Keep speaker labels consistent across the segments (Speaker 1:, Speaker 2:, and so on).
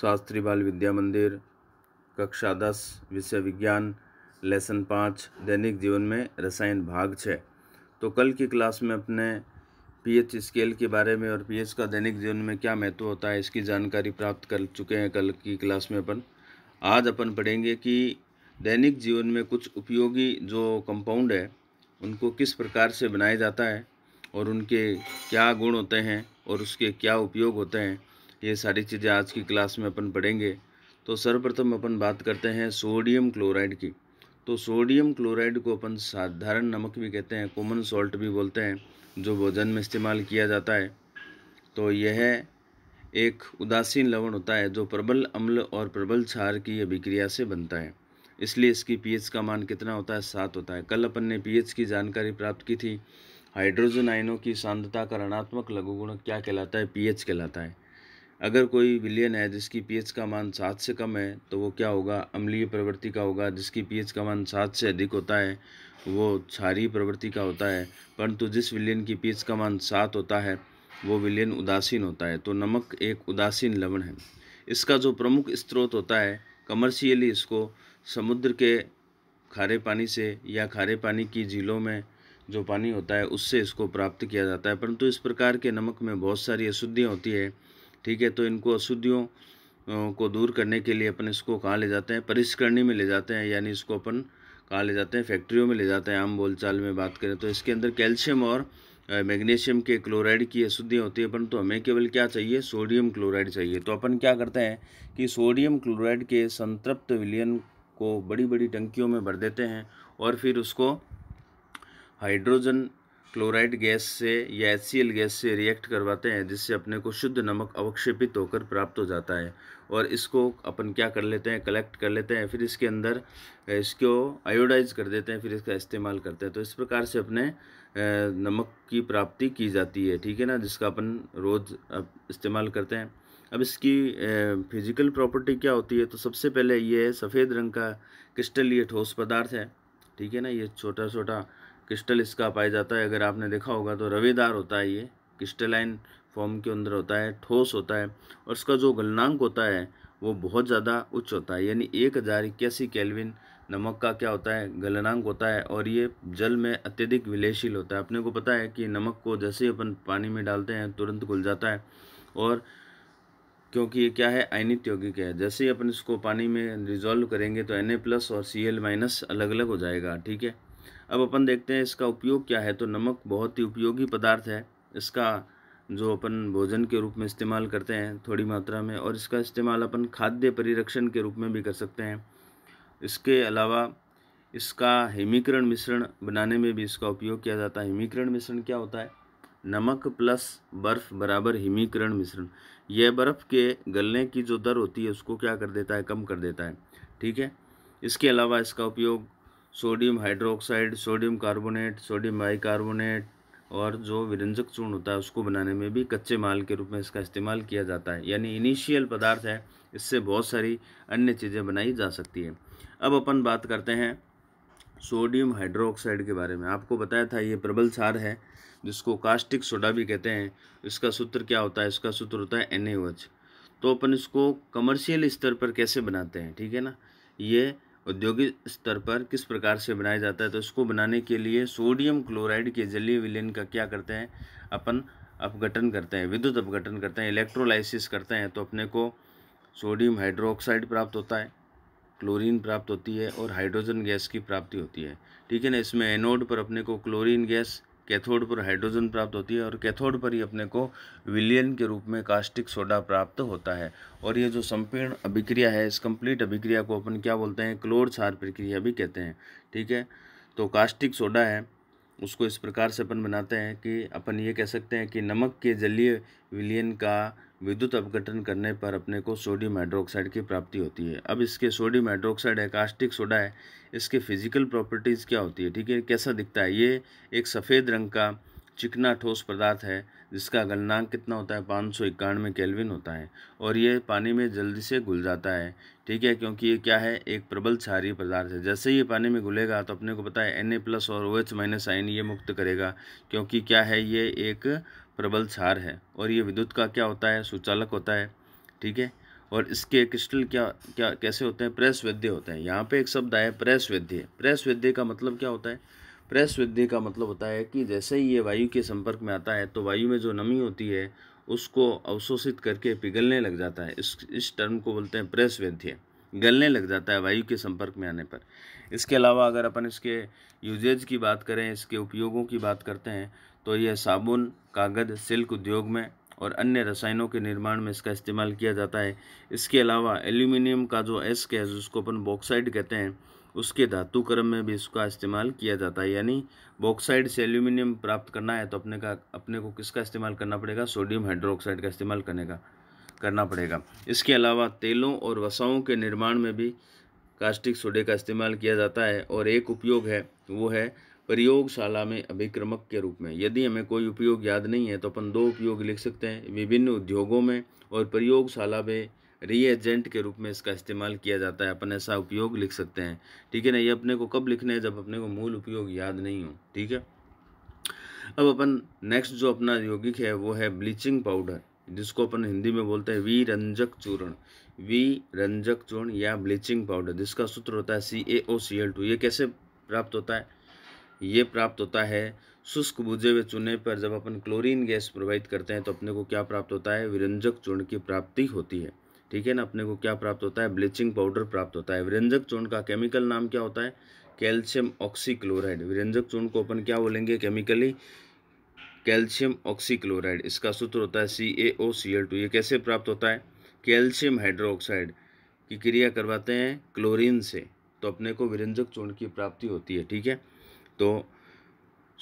Speaker 1: शास्त्री बाल विद्या मंदिर कक्षा दस विषय विज्ञान लेसन पाँच दैनिक जीवन में रसायन भाग छः तो कल की क्लास में अपने पीएच स्केल के बारे में और पीएच का दैनिक जीवन में क्या महत्व होता है इसकी जानकारी प्राप्त कर चुके हैं कल की क्लास में अपन आज अपन पढ़ेंगे कि दैनिक जीवन में कुछ उपयोगी जो कंपाउंड है उनको किस प्रकार से बनाया जाता है और उनके क्या गुण होते हैं और उसके क्या उपयोग होते हैं ये सारी चीज़ें आज की क्लास में अपन पढ़ेंगे तो सर्वप्रथम अपन बात करते हैं सोडियम क्लोराइड की तो सोडियम क्लोराइड को अपन साधारण नमक भी कहते हैं कॉमन सॉल्ट भी बोलते हैं जो भोजन में इस्तेमाल किया जाता है तो यह एक उदासीन लवण होता है जो प्रबल अम्ल और प्रबल क्षार की अभिक्रिया से बनता है इसलिए इसकी पीएच का मान कितना होता है सात होता है कल अपन ने पीएच की जानकारी प्राप्त की थी हाइड्रोजन आयनों की सांद्रता का ऋणात्मक लघुगुण क्या कहलाता है पीएच कहलाता है अगर कोई विलियन है जिसकी पीएच का मान सात से कम है तो वो क्या होगा अम्लीय प्रवृत्ति का होगा जिसकी पीएच का मान सात से अधिक होता है वो क्षारीय प्रवृत्ति का होता है परंतु जिस विलियन की पीएच का मान सात होता है वो विलियन उदासीन होता है तो नमक एक उदासीन लवण है इसका जो प्रमुख स्त्रोत होता है कमर्शियली इसको समुद्र के खारे पानी से या खारे पानी की झीलों में जो पानी होता है उससे इसको प्राप्त किया जाता है परंतु इस प्रकार के नमक में बहुत सारी अशुद्धियाँ होती है ठीक है तो इनको अशुद्धियों को दूर करने के लिए अपन इसको कहाँ ले जाते हैं परिष्करणी में ले जाते हैं यानी इसको अपन कहाँ ले जाते हैं फैक्ट्रियों में ले जाते हैं आम बोलचाल में बात करें तो इसके अंदर कैल्शियम और मैग्नीशियम के क्लोराइड की अशुद्धियाँ होती है अपन तो हमें केवल क्या चाहिए सोडियम क्लोराइड चाहिए तो अपन क्या करते हैं कि सोडियम क्लोराइड के संतृप्त विलियन को बड़ी बड़ी टंकियों में भर देते हैं और फिर उसको हाइड्रोजन क्लोराइड गैस से या एच गैस से रिएक्ट करवाते हैं जिससे अपने को शुद्ध नमक अवक्षेपित होकर प्राप्त हो जाता है और इसको अपन क्या कर लेते हैं कलेक्ट कर लेते हैं फिर इसके अंदर इसको आयोडाइज कर देते हैं फिर इसका इस्तेमाल करते हैं तो इस प्रकार से अपने नमक की प्राप्ति की जाती है ठीक है ना जिसका अपन रोज़ इस्तेमाल करते हैं अब इसकी फिजिकल प्रॉपर्टी क्या होती है तो सबसे पहले ये सफ़ेद रंग का क्रिस्टल ये ठोस पदार्थ है ठीक है ना ये छोटा छोटा क्रिस्टल इसका पाया जाता है अगर आपने देखा होगा तो रवेदार होता है ये क्रिस्टलाइन फॉर्म के अंदर होता है ठोस होता है और इसका जो गलनांक होता है वो बहुत ज़्यादा उच्च होता है यानी एक हज़ार इक्यासी कैलविन नमक का क्या होता है गलनांक होता है और ये जल में अत्यधिक विलयशील होता है अपने को पता है कि नमक को जैसे ही अपन पानी में डालते हैं तुरंत घुल जाता है और क्योंकि ये क्या है आयनित यौगिक है जैसे ही अपन इसको पानी में रिजॉल्व करेंगे तो एन ए प्लस और सी एल माइनस अलग अलग हो जाएगा ठीक है अब अपन देखते हैं इसका उपयोग क्या है तो नमक बहुत ही उपयोगी पदार्थ है इसका जो अपन भोजन के रूप में इस्तेमाल करते हैं थोड़ी मात्रा में और इसका इस्तेमाल अपन खाद्य परिरक्षण के रूप में भी कर सकते हैं इसके अलावा इसका हिमीकरण मिश्रण बनाने में भी इसका उपयोग किया जाता है हिमीकरण मिश्रण क्या होता है नमक प्लस बर्फ़ बराबर हिमीकरण मिश्रण यह बर्फ़ के गलने की जो दर होती है उसको क्या कर देता है कम कर देता है ठीक है इसके अलावा इसका उपयोग sodium hydroxide sodium carbonate sodium bicarbonate और जो विरंजक चूर्ण होता है उसको बनाने में भी कच्चे माल के रूप में इसका इस्तेमाल किया जाता है यानी इनिशियल पदार्थ है इससे बहुत सारी अन्य चीज़ें बनाई जा सकती है अब अपन बात करते हैं सोडियम हाइड्रोक्साइड के बारे में आपको बताया था ये प्रबल सार है जिसको कास्टिक सोडा भी कहते हैं इसका सूत्र क्या होता है इसका सूत्र होता है एन तो अपन इसको कमर्शियल स्तर पर कैसे बनाते हैं ठीक है ना ये औद्योगिक स्तर पर किस प्रकार से बनाया जाता है तो इसको बनाने के लिए सोडियम क्लोराइड के जलीय विलयन का क्या करते हैं अपन अपघटन करते हैं विद्युत अपघटन करते हैं इलेक्ट्रोलाइसिस करते हैं तो अपने को सोडियम हाइड्रोक्साइड प्राप्त होता है क्लोरीन प्राप्त होती है और हाइड्रोजन गैस की प्राप्ति होती है ठीक है ना इसमें एनोड पर अपने को क्लोरीन गैस कैथोड पर हाइड्रोजन प्राप्त होती है और कैथोड पर ही अपने को विलियन के रूप में कास्टिक सोडा प्राप्त होता है और ये जो संपीर्ण अभिक्रिया है इस कंप्लीट अभिक्रिया को अपन क्या बोलते हैं क्लोर छार प्रक्रिया भी कहते हैं ठीक है तो कास्टिक सोडा है उसको इस प्रकार से अपन बनाते हैं कि अपन ये कह सकते हैं कि नमक के जलीय विलयन का विद्युत अपघटन करने पर अपने को सोडियम हाइड्रोक्साइड की प्राप्ति होती है अब इसके सोडियम हाइड्रोक्साइड है कास्टिक सोडा है इसके फिजिकल प्रॉपर्टीज़ क्या होती है ठीक है कैसा दिखता है ये एक सफ़ेद रंग का चिकना ठोस पदार्थ है जिसका गलनांक कितना होता है पाँच सौ इक्यानवे केल्विन होता है और यह पानी में जल्दी से घुल जाता है ठीक है क्योंकि ये क्या है एक प्रबल क्षारीय पदार्थ है जैसे ये पानी में घुलेगा तो अपने को पता है एन ए प्लस और ओ एच माइनस आइन ये मुक्त करेगा क्योंकि क्या है ये एक प्रबल क्षार है और ये विद्युत का क्या होता है सुचालक होता है ठीक है और इसके क्रिस्टल क्या क्या कैसे होते हैं प्रेस वैद्य होते हैं यहाँ पे एक शब्द आया प्रेस वैद्य प्रेस वैद्य का मतलब क्या होता है प्रेस वृद्धि का मतलब होता है कि जैसे ही ये वायु के संपर्क में आता है तो वायु में जो नमी होती है उसको अवशोषित करके पिघलने लग जाता है इस इस टर्म को बोलते हैं प्रेस वृद्धि गलने लग जाता है वायु के संपर्क में आने पर इसके अलावा अगर अपन इसके यूजेज की बात करें इसके उपयोगों की बात करते हैं तो यह साबुन कागज़ सिल्क उद्योग में और अन्य रसायनों के निर्माण में इसका इस्तेमाल किया जाता है इसके अलावा एल्यूमिनियम का जो एस गैस उसको अपन बॉक्साइड कहते हैं उसके धातु क्रम में भी इसका इस्तेमाल किया जाता है यानी बॉक्साइड से एल्यूमिनियम प्राप्त करना है तो अपने का अपने को किसका इस्तेमाल करना पड़ेगा सोडियम हाइड्रोक्साइड का इस्तेमाल करने का करना पड़ेगा इसके अलावा तेलों और वसाओं के निर्माण में भी कास्टिक सोडे का इस्तेमाल किया जाता है और एक उपयोग है वो है प्रयोगशाला में अभिक्रमक के रूप में यदि हमें कोई उपयोग याद नहीं है तो अपन दो उपयोग लिख सकते हैं विभिन्न उद्योगों में और प्रयोगशाला में रीएजेंट के रूप में इसका इस्तेमाल किया जाता है अपन ऐसा उपयोग लिख सकते हैं ठीक है ना ये अपने को कब लिखना है जब अपने को मूल उपयोग याद नहीं हो ठीक है अब अपन नेक्स्ट जो अपना यौगिक है वो है ब्लीचिंग पाउडर जिसको अपन हिंदी में बोलते हैं वी रंजक चूर्ण वी रंजक चूर्ण या ब्लीचिंग पाउडर जिसका सूत्र होता है सी ए ओ सी एल टू ये कैसे प्राप्त होता है ये प्राप्त होता है शुष्क बुझे हुए चूने पर जब अपन क्लोरीन गैस प्रोवाइड करते हैं तो अपने को क्या प्राप्त होता है विरंजक चूर्ण की प्राप्ति होती है ठीक है ना अपने को क्या प्राप्त होता है ब्लीचिंग पाउडर प्राप्त होता है विरंजक चूर्ण का केमिकल नाम क्या होता है कैल्शियम ऑक्सीक्लोराइड विरंजक चूर्ण को अपन क्या बोलेंगे केमिकली कैल्शियम ऑक्सीक्लोराइड इसका सूत्र होता है सी ए ओ सी एल टू ये कैसे प्राप्त होता है कैल्शियम हाइड्रोक्साइड की क्रिया करवाते हैं क्लोरीन से तो अपने को विरंजक चूर्ण की प्राप्ति होती है ठीक है तो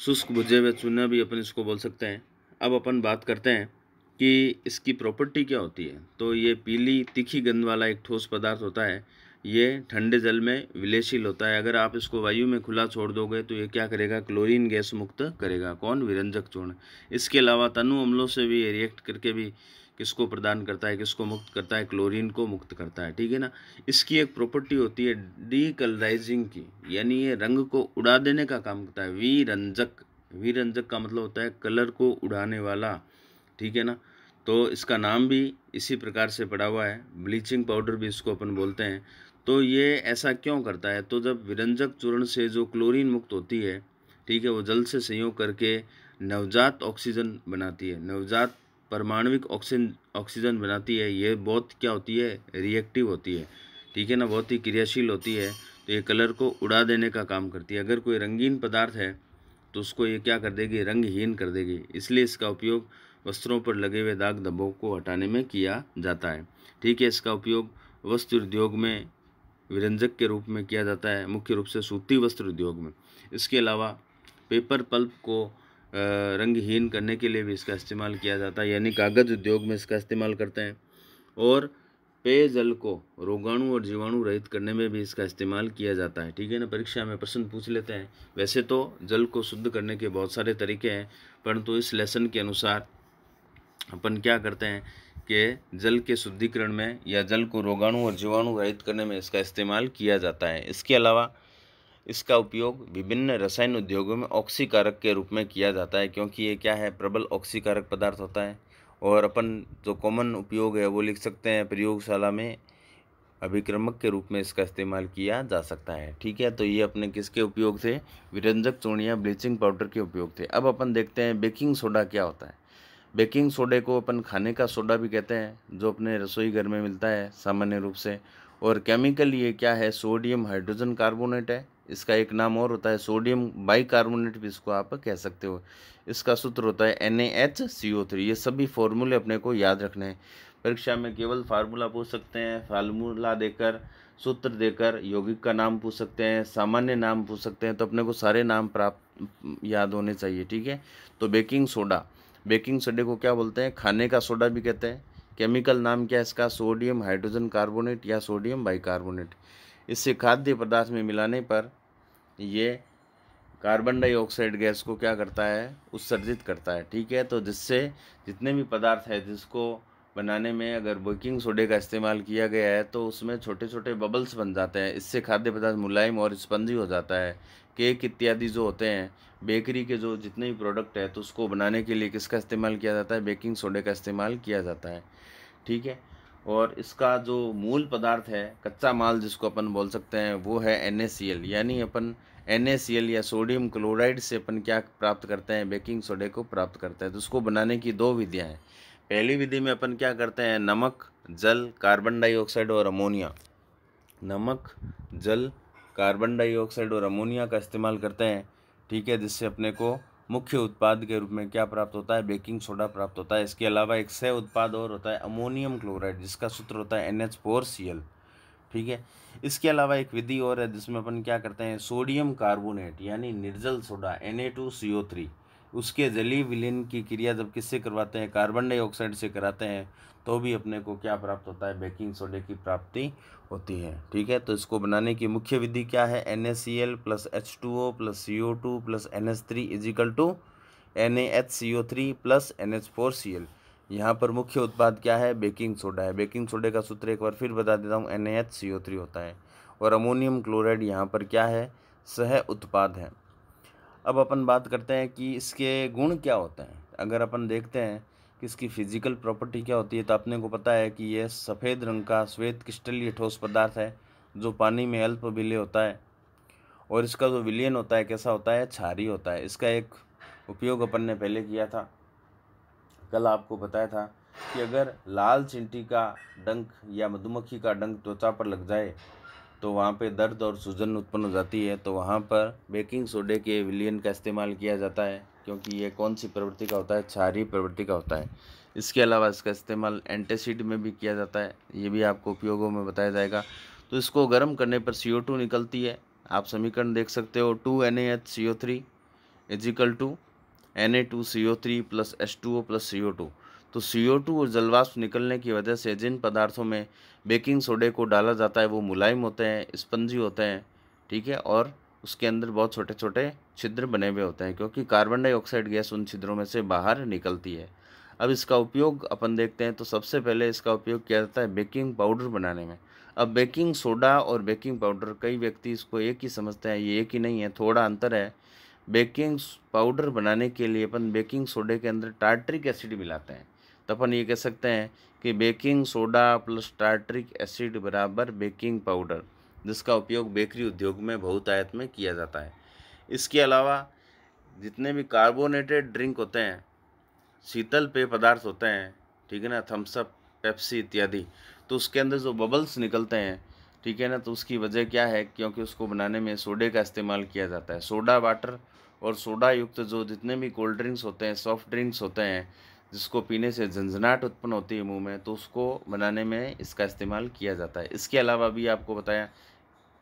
Speaker 1: शुष्क बुझे हुए चूना भी अपन इसको बोल सकते हैं अब अपन बात करते हैं कि इसकी प्रॉपर्टी क्या होती है तो ये पीली तीखी गंद वाला एक ठोस पदार्थ होता है ये ठंडे जल में विलेशील होता है अगर आप इसको वायु में खुला छोड़ दोगे तो ये क्या करेगा क्लोरीन गैस मुक्त करेगा कौन विरंजक चूर्ण इसके अलावा तनु अम्लों से भी ये रिएक्ट करके भी किसको प्रदान करता है किसको मुक्त करता है क्लोरीन को मुक्त करता है ठीक है ना इसकी एक प्रॉपर्टी होती है डीकलराइजिंग की यानी ये रंग को उड़ा देने का काम करता है विरंजक विरंजक का मतलब होता है कलर को उड़ाने वाला ठीक है ना तो इसका नाम भी इसी प्रकार से पड़ा हुआ है ब्लीचिंग पाउडर भी इसको अपन बोलते हैं तो ये ऐसा क्यों करता है तो जब विरंजक चूर्ण से जो क्लोरीन मुक्त होती है ठीक है वो जल से संयोग करके नवजात ऑक्सीजन बनाती है नवजात परमाणविक ऑक्सीजन ऑक्सीजन बनाती है ये बहुत क्या होती है रिएक्टिव होती है ठीक है ना बहुत ही क्रियाशील होती है तो ये कलर को उड़ा देने का काम करती है अगर कोई रंगीन पदार्थ है तो उसको ये क्या कर देगी रंगहीन कर देगी इसलिए इसका उपयोग वस्त्रों पर लगे हुए दाग धब्बों को हटाने में किया जाता है ठीक है इसका उपयोग वस्त्र उद्योग में विरंजक के रूप में किया जाता है मुख्य रूप से सूती वस्त्र उद्योग में इसके अलावा पेपर पल्प को रंगहीन करने के लिए भी इसका इस्तेमाल किया जाता है यानी कागज़ उद्योग में इसका इस्तेमाल करते हैं और पेयजल को रोगाणु और जीवाणु रहित करने में भी इसका इस्तेमाल किया जाता है ठीक है ना परीक्षा में प्रश्न पूछ लेते हैं वैसे तो जल को शुद्ध करने के बहुत सारे तरीके हैं परंतु इस लेसन के अनुसार अपन क्या करते हैं कि जल के शुद्धिकरण में या जल को रोगाणु और जीवाणु रहित करने में इसका इस्तेमाल किया जाता है इसके अलावा इसका उपयोग विभिन्न रसायन उद्योगों में ऑक्सीकारक के रूप में किया जाता है क्योंकि ये क्या है प्रबल ऑक्सीकारक पदार्थ होता है और अपन जो कॉमन उपयोग है वो लिख सकते हैं प्रयोगशाला में अभिक्रमक के रूप में इसका इस्तेमाल किया जा सकता है ठीक है तो ये अपने किसके उपयोग थे विरंजक चूर्ण या ब्लीचिंग पाउडर के उपयोग थे अब अपन देखते हैं बेकिंग सोडा क्या होता है बेकिंग सोडे को अपन खाने का सोडा भी कहते हैं जो अपने रसोई घर में मिलता है सामान्य रूप से और केमिकल ये क्या है सोडियम हाइड्रोजन कार्बोनेट है इसका एक नाम और होता है सोडियम बाइकार्बोनेट भी इसको आप कह सकते हो इसका सूत्र होता है N H C O three ये सभी फॉर्मूले अपने को याद रखने हैं परीक्षा में केवल फार्मूला पूछ सकते हैं फार्मूला देकर सूत्र देकर यौगिक का नाम पूछ सकते हैं सामान्य नाम पूछ सकते हैं तो अपने को सारे नाम प्राप्त याद होने चाहिए ठीक है तो बेकिंग सोडा बेकिंग सोडे को क्या बोलते हैं खाने का सोडा भी कहते हैं केमिकल नाम क्या है इसका सोडियम हाइड्रोजन कार्बोनेट या सोडियम बाइकार्बोनेट इससे खाद्य पदार्थ में मिलाने पर ये कार्बन डाइऑक्साइड गैस को क्या करता है उत्सर्जित करता है ठीक है तो जिससे जितने भी पदार्थ है जिसको बनाने में अगर बेकिंग सोडे का इस्तेमाल किया गया है तो उसमें छोटे छोटे बबल्स बन जाते हैं इससे खाद्य पदार्थ मुलायम और स्पंजी हो जाता है केक इत्यादि जो होते हैं बेकरी के जो जितने भी प्रोडक्ट है तो उसको बनाने के लिए किसका इस्तेमाल किया जाता है बेकिंग सोडे का इस्तेमाल किया जाता है ठीक है और इसका जो मूल पदार्थ है कच्चा माल जिसको अपन बोल सकते हैं वो है एन यानी अपन एन या सोडियम क्लोराइड से अपन क्या प्राप्त करते हैं बेकिंग सोडे को प्राप्त करते हैं तो उसको बनाने की दो विधियाँ हैं पहली विधि में अपन क्या करते हैं नमक जल कार्बन डाइऑक्साइड और अमोनिया नमक जल कार्बन डाइऑक्साइड और अमोनिया का इस्तेमाल करते हैं ठीक है जिससे अपने को मुख्य उत्पाद के रूप में क्या प्राप्त होता है बेकिंग सोडा प्राप्त होता है इसके अलावा एक सह उत्पाद और होता है अमोनियम क्लोराइड जिसका सूत्र होता है N H four C L ठीक है इसके अलावा एक विधि और है जिसमें अपन क्या करते हैं सोडियम कार्बोनेट यानी निर्जल soda N A two C O three उसके जलीय विलीन की क्रिया जब किससे करवाते हैं कार्बन डाइऑक्साइड से कराते हैं तो भी अपने को क्या प्राप्त होता है बेकिंग सोडे की प्राप्ति होती है ठीक है तो इसको बनाने की मुख्य विधि क्या है N S C L plus H two O plus C O two plus N S three equal two N A H C O three plus N H four C L यहाँ पर मुख्य उत्पाद क्या है बेकिंग सोडा है baking सोडे का सूत्र एक बार फिर बता देता हूँ N A H C O three होता है और अमोनियम क्लोराइड यहाँ पर क्या है सह उत्पाद है अब अपन बात करते हैं कि इसके गुण क्या होते हैं अगर अपन देखते हैं कि इसकी फिजिकल प्रॉपर्टी क्या होती है तो अपने को पता है कि यह सफ़ेद रंग का श्वेत क्रिस्टलीय ठोस पदार्थ है जो पानी में अल्प विलय होता है और इसका जो विलयन होता है कैसा होता है छारी होता है इसका एक उपयोग अपन ने पहले किया था कल आपको बताया था कि अगर लाल चिंटी का डंक या मधुमक्खी का डंक त्वचा पर लग जाए तो वहाँ पे दर्द और सूजन उत्पन्न हो जाती है तो वहाँ पर बेकिंग सोडे के विलियन का इस्तेमाल किया जाता है क्योंकि ये कौन सी प्रवृत्ति का होता है क्षारी प्रवृत्ति का होता है इसके अलावा इसका इस्तेमाल एंटेसिड में भी किया जाता है ये भी आपको उपयोगों में बताया जाएगा तो इसको गर्म करने पर सी निकलती है आप समीकरण देख सकते हो two N H C O three equal two N A two C O three plus H two O plus C O two तो सी और जलवाष्प निकलने की वजह से जिन पदार्थों में बेकिंग सोडे को डाला जाता है वो मुलायम होते हैं स्पंजी होते हैं ठीक है और उसके अंदर बहुत छोटे छोटे छिद्र बने हुए होते हैं क्योंकि कार्बन डाइऑक्साइड गैस उन छिद्रों में से बाहर निकलती है अब इसका उपयोग अपन देखते हैं तो सबसे पहले इसका उपयोग किया जाता है बेकिंग पाउडर बनाने में अब बेकिंग सोडा और बेकिंग पाउडर कई व्यक्ति इसको एक ही समझते हैं ये एक ही नहीं है थोड़ा अंतर है बेकिंग पाउडर बनाने के लिए अपन बेकिंग सोडे के अंदर टार्ट्रिक एसिड मिलाते हैं तो अपन ये कह सकते हैं कि baking soda plus tartaric acid बराबर बेकिंग पाउडर जिसका उपयोग बेकरी उद्योग में बहुत आयत में किया जाता है इसके अलावा जितने भी कार्बोनेटेड ड्रिंक होते हैं शीतल पेय पदार्थ होते हैं ठीक है ना थम्सअप पेप्सी इत्यादि तो उसके अंदर जो बबल्स निकलते हैं ठीक है ना तो उसकी वजह क्या है क्योंकि उसको बनाने में सोडे का इस्तेमाल किया जाता है सोडा वाटर और सोडा युक्त जो जितने भी कोल्ड ड्रिंक्स होते हैं सॉफ्ट ड्रिंक्स होते हैं जिसको पीने से झंझनाहट उत्पन्न होती है मुंह में तो उसको बनाने में इसका इस्तेमाल किया जाता है इसके अलावा भी आपको बताया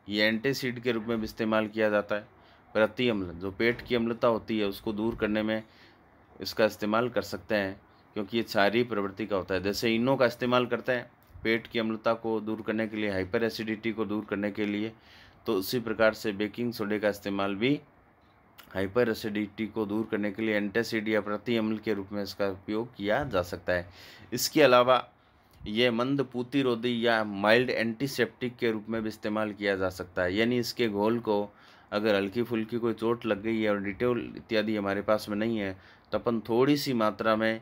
Speaker 1: ये एंटीसीड के रूप में भी इस्तेमाल किया जाता है प्रति अम्ल जो पेट की अम्लता होती है उसको दूर करने में इसका इस्तेमाल कर सकते हैं क्योंकि ये सारी प्रवृत्ति का होता है जैसे इनो का इस्तेमाल करते हैं पेट की अम्लता को दूर करने के लिए हाइपर एसिडिटी को दूर करने के लिए तो उसी प्रकार से बेकिंग सोडे का इस्तेमाल भी हाइपर एसिडिटी को दूर करने के लिए एंटासिड या प्रति अम्ल के रूप में इसका उपयोग किया जा सकता है इसके अलावा ये मंद पूतिरोधी या माइल्ड एंटीसेप्टिक के रूप में भी इस्तेमाल किया जा सकता है यानी इसके घोल को अगर हल्की फुल्की कोई चोट लग गई है और डिटोल इत्यादि हमारे पास में नहीं है तो अपन थोड़ी सी मात्रा में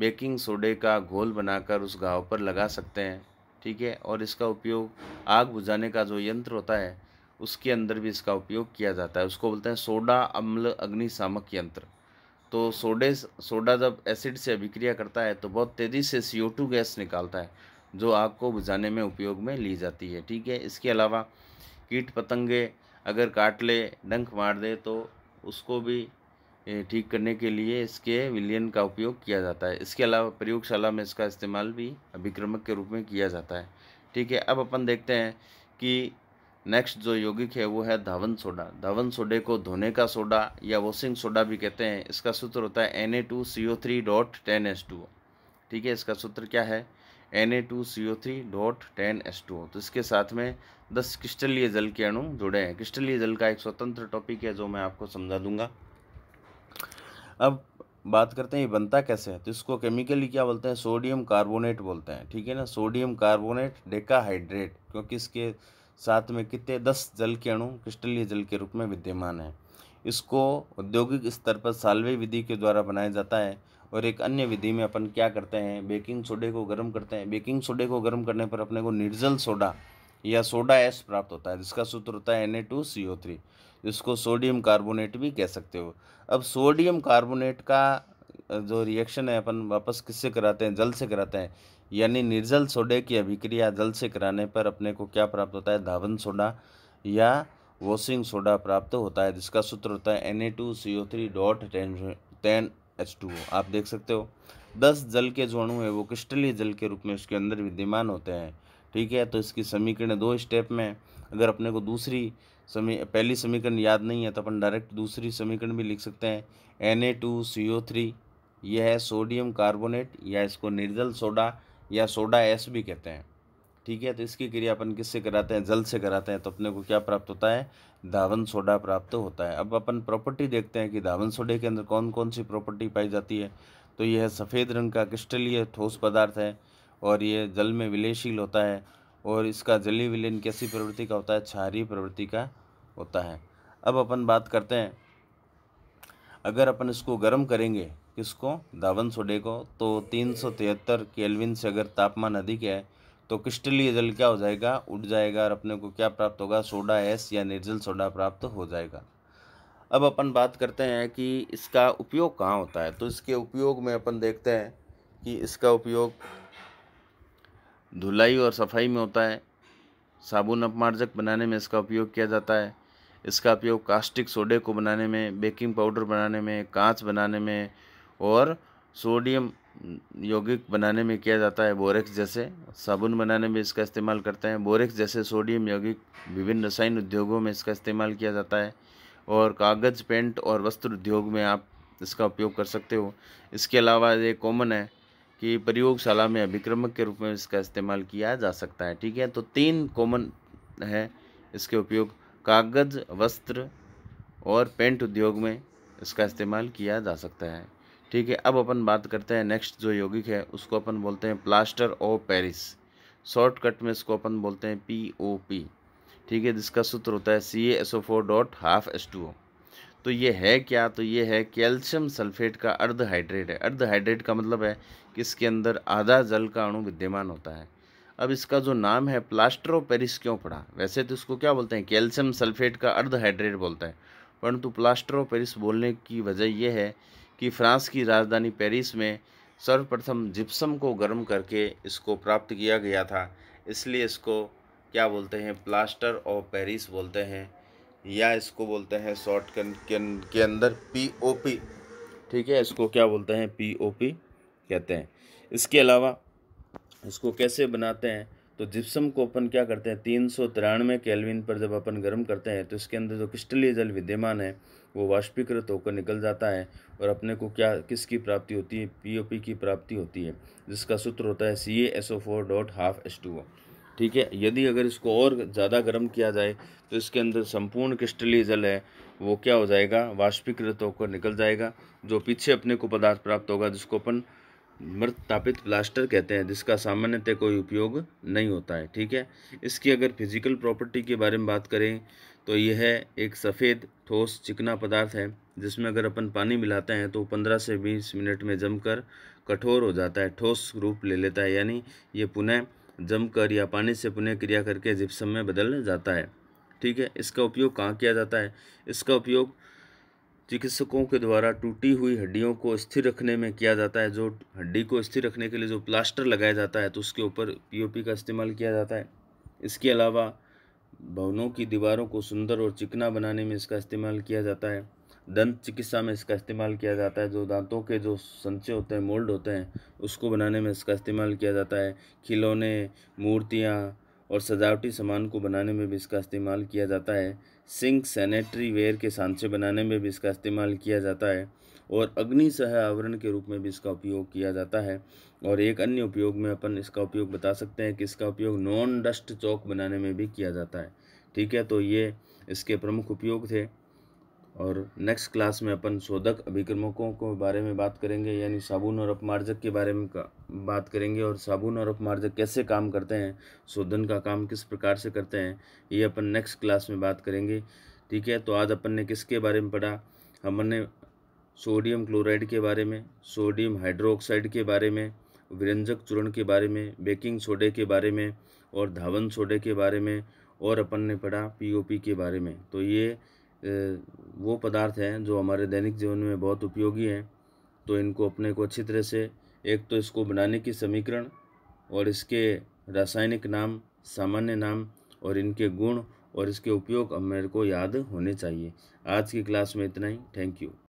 Speaker 1: बेकिंग सोडे का घोल बनाकर उस घाव पर लगा सकते हैं ठीक है और इसका उपयोग आग बुझाने का जो यंत्र होता है उसके अंदर भी इसका उपयोग किया जाता है उसको बोलते हैं सोडा अम्ल अग्निशामक यंत्र तो सोडे सोडा जब एसिड से अभिक्रिया करता है तो बहुत तेज़ी से सी गैस निकालता है जो आग को बुझाने में उपयोग में ली जाती है ठीक है इसके अलावा कीट पतंगे अगर काट ले डंक मार दे तो उसको भी ठीक करने के लिए इसके विलियन का उपयोग किया जाता है इसके अलावा प्रयोगशाला में इसका इस्तेमाल भी अभिक्रमक के रूप में किया जाता है ठीक है अब अपन देखते हैं कि नेक्स्ट जो यौगिक है वो है धावन सोडा धावन सोडे को धोने का सोडा या वॉशिंग सोडा भी कहते हैं इसका सूत्र होता है N A two C O three dot ten S two ठीक है इसका सूत्र क्या है N A two C O three dot ten S two तो इसके साथ में दस क्रिस्टलीय जल के अणु जुड़े हैं क्रिस्टलीय जल का एक स्वतंत्र टॉपिक है जो मैं आपको समझा दूंगा अब बात करते हैं ये बनता कैसे है तो इसको केमिकली क्या बोलते हैं सोडियम कार्बोनेट बोलते हैं ठीक है ना सोडियम कार्बोनेट डेकाहाइड्रेट क्योंकि इसके साथ में कितने दस जल के अणु क्रिस्टलीय जल के रूप में विद्यमान है इसको औद्योगिक स्तर पर सालवे विधि के द्वारा बनाया जाता है और एक अन्य विधि में अपन क्या करते हैं बेकिंग सोडे को गर्म करते हैं बेकिंग सोडे को गर्म करने पर अपने को निर्जल सोडा या सोडा एस प्राप्त होता है जिसका सूत्र होता है N A two C O three जिसको सोडियम कार्बोनेट भी कह सकते हो अब सोडियम कार्बोनेट का जो रिएक्शन है अपन वापस किससे कराते हैं जल से कराते हैं यानी निर्जल सोडे की अभिक्रिया जल से कराने पर अपने को क्या प्राप्त होता है धावन सोडा या वॉशिंग सोडा प्राप्त होता है जिसका सूत्र होता है N A two C O three dot ten ten H two आप देख सकते हो दस जल के जो अणु है वो क्रिस्टलीय जल के रूप में उसके अंदर विद्यमान होते हैं ठीक है तो इसकी समीकरण दो स्टेप में अगर अपने को दूसरी समी पहली समीकरण याद नहीं है तो अपन डायरेक्ट दूसरी समीकरण भी लिख सकते हैं N A two C O three यह है सोडियम कार्बोनेट या इसको निर्जल सोडा या सोडा एस भी कहते हैं ठीक है तो इसकी क्रिया अपन किससे कराते हैं जल से कराते हैं तो अपने को क्या प्राप्त होता है धावन सोडा प्राप्त होता है अब अपन प्रॉपर्टी देखते हैं कि धावन सोडे के अंदर कौन कौन सी प्रॉपर्टी पाई जाती है तो यह सफ़ेद रंग का क्रिस्टलीय ठोस पदार्थ है और यह जल में विलयशील होता है और इसका जली विलयन कैसी प्रवृत्ति का होता है क्षारीय प्रवृत्ति का होता है अब अपन बात करते हैं अगर अपन इसको गर्म करेंगे किसको दावन सोडे को तो तीन सौ तिहत्तर केलविन से अगर तापमान अधिक है तो क्रिस्टलीय जल क्या हो जाएगा उठ जाएगा और अपने को क्या प्राप्त होगा सोडा एस या निर्जल सोडा प्राप्त हो जाएगा अब अपन बात करते हैं कि इसका उपयोग कहाँ होता है तो इसके उपयोग में अपन देखते हैं कि इसका उपयोग धुलाई और सफाई में होता है साबुन अपमार्जक बनाने में इसका उपयोग किया जाता है इसका उपयोग कास्टिक सोडे को बनाने में बेकिंग पाउडर बनाने में कांच बनाने में और सोडियम यौगिक बनाने में किया जाता है बोरेक्स जैसे साबुन बनाने में इसका इस्तेमाल करते हैं बोरेक्स जैसे सोडियम यौगिक विभिन्न रसायन उद्योगों में इसका इस्तेमाल किया जाता है और कागज़ पेंट और वस्त्र उद्योग में आप इसका उपयोग कर सकते हो इसके अलावा ये कॉमन है कि प्रयोगशाला में अभिक्रमक के रूप में इसका इस्तेमाल किया जा सकता है ठीक है तो तीन कॉमन है इसके उपयोग कागज़ वस्त्र और पेंट उद्योग में इसका इस्तेमाल किया जा सकता है ठीक है अब अपन बात करते हैं नेक्स्ट जो यौगिक है उसको अपन बोलते हैं प्लास्टर ऑफ पेरिस शॉर्टकट में इसको अपन बोलते हैं पी ओ पी ठीक है जिसका सूत्र होता है C S O four dot half S two O तो ये है क्या तो ये है कैल्शियम सल्फेट का अर्ध हाइड्रेट है अर्ध हाइड्रेट का मतलब है कि इसके अंदर आधा जल का अणु विद्यमान होता है अब इसका जो नाम है प्लास्टर ऑफ पेरिस क्यों पड़ा वैसे तो इसको क्या बोलते हैं कैल्शियम सल्फेट का अर्ध हाइड्रेट बोलता है परंतु प्लास्टर ऑफ पेरिस बोलने की वजह यह है कि फ्रांस की राजधानी पेरिस में सर्वप्रथम जिप्सम को गर्म करके इसको प्राप्त किया गया था इसलिए इसको क्या बोलते हैं प्लास्टर ऑफ पेरिस बोलते हैं या इसको बोलते हैं शॉर्ट कन के अंदर पीओपी ठीक है इसको क्या बोलते हैं पीओपी कहते हैं इसके अलावा इसको कैसे बनाते हैं तो जिप्सम को अपन क्या करते हैं तीन सौ तिरानवे कैलविन पर जब अपन गर्म करते हैं तो इसके अंदर जो क्रिस्टलीय जल विद्यमान है वो वाष्पीकृत होकर निकल जाता है और अपने को क्या किसकी प्राप्ति होती है पीओपी की प्राप्ति होती है जिसका सूत्र होता है C S O four dot half S two O ठीक है यदि अगर इसको और ज़्यादा गर्म किया जाए तो इसके अंदर संपूर्ण क्रिस्टलीय जल है वो क्या हो जाएगा वाष्पीकृत होकर निकल जाएगा जो पीछे अपने को पदार्थ प्राप्त होगा जिसको अपन मृत तापित प्लास्टर कहते हैं जिसका सामान्यतः कोई उपयोग नहीं होता है ठीक है इसकी अगर फिजिकल प्रॉपर्टी के बारे में बात करें तो यह एक सफ़ेद ठोस चिकना पदार्थ है जिसमें अगर अपन पानी मिलाते हैं तो पंद्रह से बीस मिनट में जमकर कठोर हो जाता है ठोस रूप ले लेता है यानी ये पुनः जमकर या पानी से पुनः क्रिया करके जिप्सम में बदल जाता है ठीक है इसका उपयोग कहाँ किया जाता है इसका उपयोग चिकित्सकों के द्वारा टूटी हुई हड्डियों को स्थिर रखने में किया जाता है जो हड्डी को स्थिर रखने के लिए जो प्लास्टर लगाया जाता है तो उसके ऊपर पीओपी का इस्तेमाल किया जाता है इसके अलावा भवनों की दीवारों को सुंदर और चिकना बनाने में इसका इस्तेमाल किया जाता है दंत चिकित्सा में इसका इस्तेमाल किया जाता है जो दांतों के जो संचय होते हैं मोल्ड होते हैं उसको बनाने में इसका इस्तेमाल किया जाता है खिलौने मूर्तियाँ और सजावटी सामान को बनाने में भी इसका इस्तेमाल किया जाता है सिंक सैनिटरी वेयर के सांचे बनाने में भी इसका इस्तेमाल किया जाता है और अग्नि सह आवरण के रूप में भी इसका उपयोग किया जाता है और एक अन्य उपयोग में अपन इसका उपयोग बता सकते हैं कि इसका उपयोग नॉन डस्ट चौक बनाने में भी किया जाता है ठीक है तो ये इसके प्रमुख उपयोग थे और नेक्स्ट क्लास में अपन शोधक अभिक्रमकों को बारे में बात करेंगे यानी साबुन और अपमार्जक के बारे में का, बात करेंगे और साबुन और अपमार्जक कैसे काम करते हैं शोधन का काम किस प्रकार से करते हैं ये अपन नेक्स्ट क्लास में बात करेंगे ठीक है तो आज अपन ने किसके बारे में पढ़ा हमने ने सोडियम क्लोराइड के बारे में सोडियम हाइड्रोक्साइड के बारे में व्यंजक चूर्ण के बारे में बेकिंग सोडे के बारे में और धावन सोडे के बारे में और अपन ने पढ़ा पीओपी के बारे में तो ये वो पदार्थ हैं जो हमारे दैनिक जीवन में बहुत उपयोगी हैं तो इनको अपने को अच्छी तरह से एक तो इसको बनाने की समीकरण और इसके रासायनिक नाम सामान्य नाम और इनके गुण और इसके उपयोग मेरे को याद होने चाहिए आज की क्लास में इतना ही थैंक यू